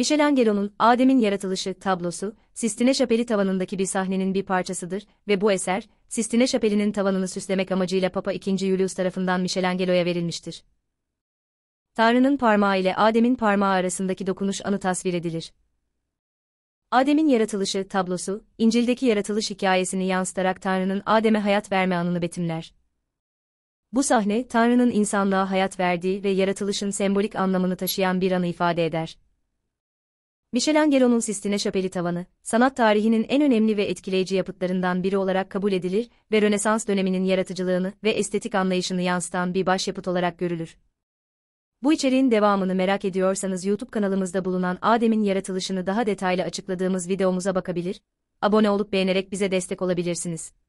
Michelangelo'nun Adem'in yaratılışı tablosu, Sistine Şapeli tavanındaki bir sahnenin bir parçasıdır ve bu eser, Sistine Şapeli'nin tavanını süslemek amacıyla Papa II. Julius tarafından Michelangelo'ya verilmiştir. Tanrı'nın parmağı ile Adem'in parmağı arasındaki dokunuş anı tasvir edilir. Adem'in yaratılışı tablosu, İncil'deki yaratılış hikayesini yansıtarak Tanrı'nın Adem'e hayat verme anını betimler. Bu sahne, Tanrı'nın insanlığa hayat verdiği ve yaratılışın sembolik anlamını taşıyan bir anı ifade eder. Michelangelo'nun Sistine Şapeli tavanı, sanat tarihinin en önemli ve etkileyici yapıtlarından biri olarak kabul edilir ve Rönesans döneminin yaratıcılığını ve estetik anlayışını yansıtan bir başyapıt olarak görülür. Bu içeriğin devamını merak ediyorsanız YouTube kanalımızda bulunan Adem'in yaratılışını daha detaylı açıkladığımız videomuza bakabilir, abone olup beğenerek bize destek olabilirsiniz.